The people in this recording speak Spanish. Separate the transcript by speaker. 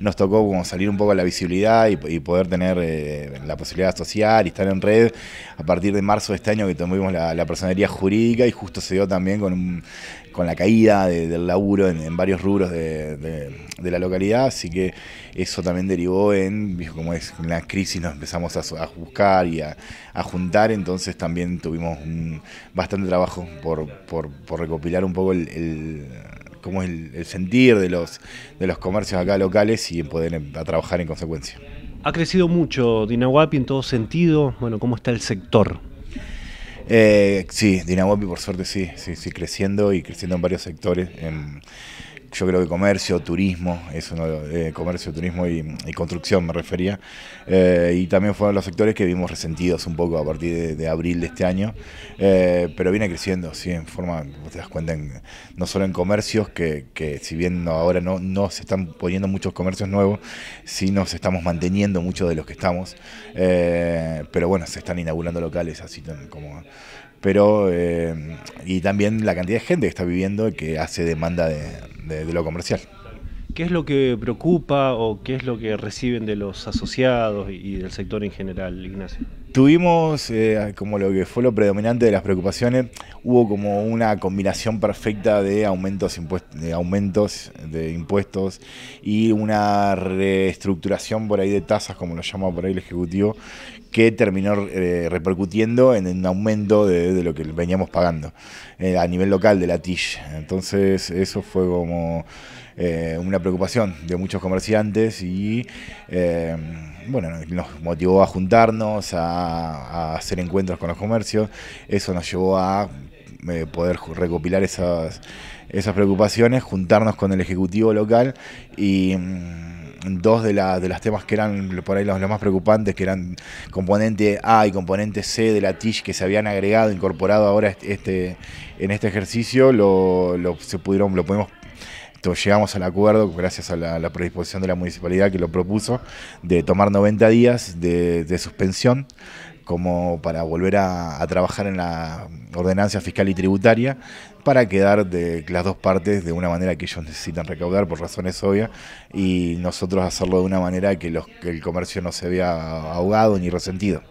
Speaker 1: nos tocó como salir un poco a la visibilidad y, poder tener eh, la posibilidad de asociar y estar en red a partir de marzo de este año que tuvimos la, personería jurídica y justo se dio también con, con la caída del laburo en, varios rubros de, la localidad, así que eso también derivó en, como es, una la crisis nos empezamos a, buscar y a, juntar, entonces también tuvimos bastante trabajo por, por, recopilar un poco el cómo es el, sentir de los, de los comercios acá locales y poder trabajar en consecuencia. Ha crecido mucho Dinahuapi en todo sentido. Bueno, ¿cómo está el sector? Eh, sí, Dinahuapi por suerte sí, sí, sí, creciendo y creciendo en varios sectores yo creo que comercio, turismo, es uno eh, comercio, turismo y, construcción me refería, eh, y también fueron los sectores que vimos resentidos un poco a partir de, abril de este año, eh, pero viene creciendo, sí, en forma, vos te das cuenta, no solo en comercios, que, si bien ahora no, no se están poniendo muchos comercios nuevos, sí nos estamos manteniendo muchos de los que estamos, pero bueno, se están inaugurando locales así como pero y también la cantidad de gente que está viviendo y que hace demanda de, de, lo comercial. ¿Qué es lo que preocupa o qué es lo que reciben de los asociados y del sector en general, Ignacio? Tuvimos, eh, como lo que fue lo predominante de las preocupaciones, hubo como una combinación perfecta de aumentos, de aumentos de impuestos y una reestructuración por ahí de tasas, como lo llama por ahí el Ejecutivo, que terminó eh, repercutiendo en un aumento de, lo que veníamos pagando eh, a nivel local de la TISH. Entonces eso fue como eh, una preocupación de muchos comerciantes y bueno, nos motivó a juntarnos, a hacer encuentros con los comercios. Eso nos llevó a eh, poder recopilar esas, esas preocupaciones, juntarnos con el Ejecutivo local y mm, dos de, la, de las temas que eran por ahí los, más preocupantes, que eran componente A y componente C de la TISH que se habían agregado, incorporado ahora este, en este ejercicio, lo, lo se pudieron, lo pudimos llegamos al acuerdo, gracias a la, predisposición de la municipalidad que lo propuso, de tomar 90 días de, de suspensión como para volver a, trabajar en la ordenancia fiscal y tributaria para quedar de las dos partes de una manera que ellos necesitan recaudar por razones obvias y nosotros hacerlo de una manera que, los, que el comercio no se vea ahogado ni resentido.